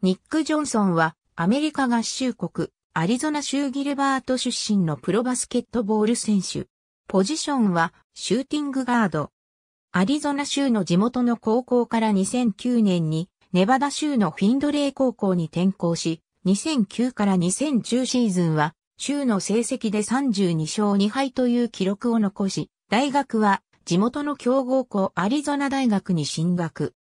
ニック・ジョンソンはアメリカ合衆国アリゾナ州ギルバート出身のプロバスケットボール選手。ポジションはシューティングガード。アリゾナ州の地元の高校から2009年にネバダ州のフィンドレー高校に転校し、2009から2010シーズンは州の成績で32勝2敗という記録を残し、大学は地元の強豪校アリゾナ大学に進学。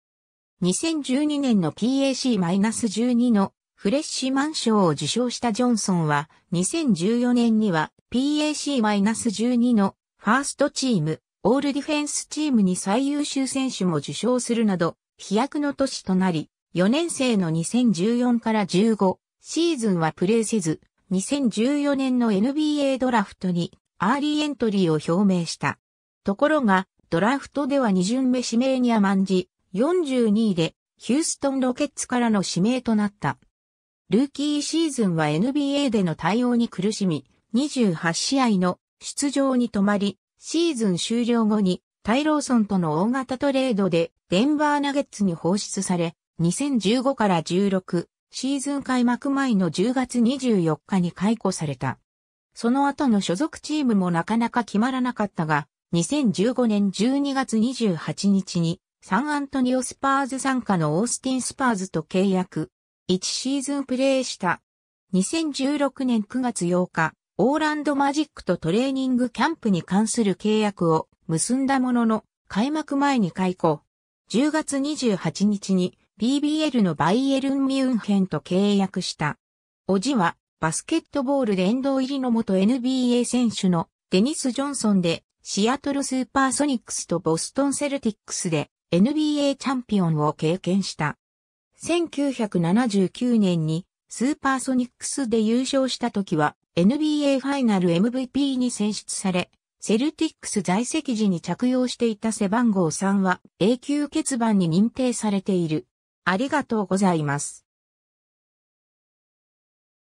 2012年の PAC-12 のフレッシュマン賞を受賞したジョンソンは、2014年には PAC-12 のファーストチーム、オールディフェンスチームに最優秀選手も受賞するなど、飛躍の年となり、4年生の2014から15シーズンはプレーせず、2014年の NBA ドラフトにアーリーエントリーを表明した。ところが、ドラフトでは2巡目指名に甘んじ、42位でヒューストンロケッツからの指名となった。ルーキーシーズンは NBA での対応に苦しみ、28試合の出場に止まり、シーズン終了後にタイローソンとの大型トレードでデンバーナゲッツに放出され、2015から16シーズン開幕前の10月24日に解雇された。その後の所属チームもなかなか決まらなかったが、2015年12月28日にサンアントニオスパーズ参加のオースティンスパーズと契約。1シーズンプレーした。2016年9月8日、オーランドマジックとトレーニングキャンプに関する契約を結んだものの、開幕前に解雇。10月28日に BBL のバイエルン・ミュンヘンと契約した。おじはバスケットボール殿堂入りの元 NBA 選手のデニス・ジョンソンでシアトルスーパーソニックスとボストンセルティックスで NBA チャンピオンを経験した。1979年にスーパーソニックスで優勝した時は NBA ファイナル MVP に選出され、セルティックス在籍時に着用していた背番号3は永久欠番に認定されている。ありがとうございます。